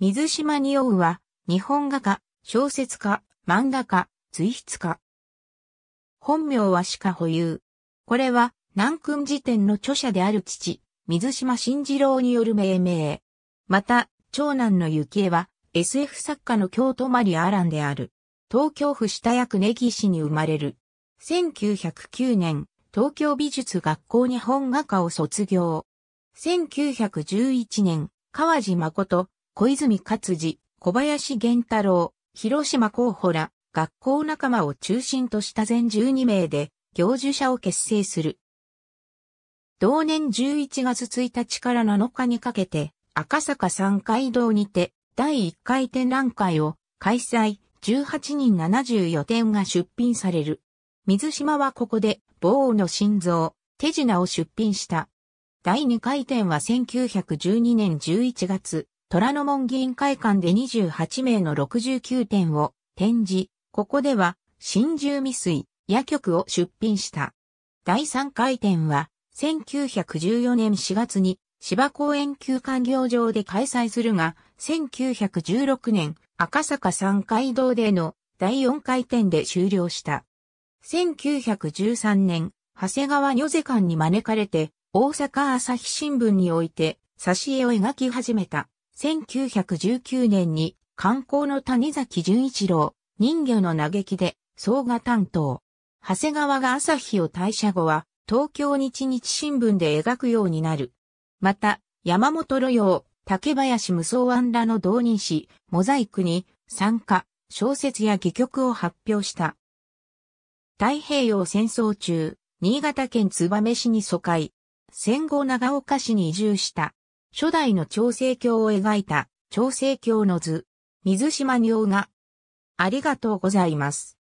水島におうは、日本画家、小説家、漫画家、随筆家。本名は鹿保有。これは、南訓辞典の著者である父、水島慎次郎による命名。また、長男の幸恵は、SF 作家の京都マリア・アランである。東京府下役根岸に生まれる。1909年、東京美術学校日本画科を卒業。1911年、川地誠、小泉勝治、小林玄太郎、広島候補ら、学校仲間を中心とした全12名で、行事者を結成する。同年11月1日から7日にかけて、赤坂三階堂にて、第1回展覧会を開催、18人74点が出品される。水島はここで、某の心臓、手品を出品した。第2回展は1912年11月、虎ノ門議員会館で28名の69点を展示、ここでは新住未遂、夜曲を出品した。第3回展は、1914年4月に芝公園休館業場で開催するが、1916年赤坂三階堂での第4回展で終了した。1913年、長谷川女瀬館に招かれて、大阪朝日新聞において、挿絵を描き始めた。1919年に観光の谷崎潤一郎、人魚の嘆きで、総画担当。長谷川が朝日を退社後は、東京日日新聞で描くようになる。また、山本路洋、竹林無双案らの同人誌、モザイクに、参加、小説や戯曲を発表した。太平洋戦争中、新潟県燕市に疎開。戦後長岡市に移住した。初代の調整鏡を描いた調整鏡の図、水島尿が、ありがとうございます。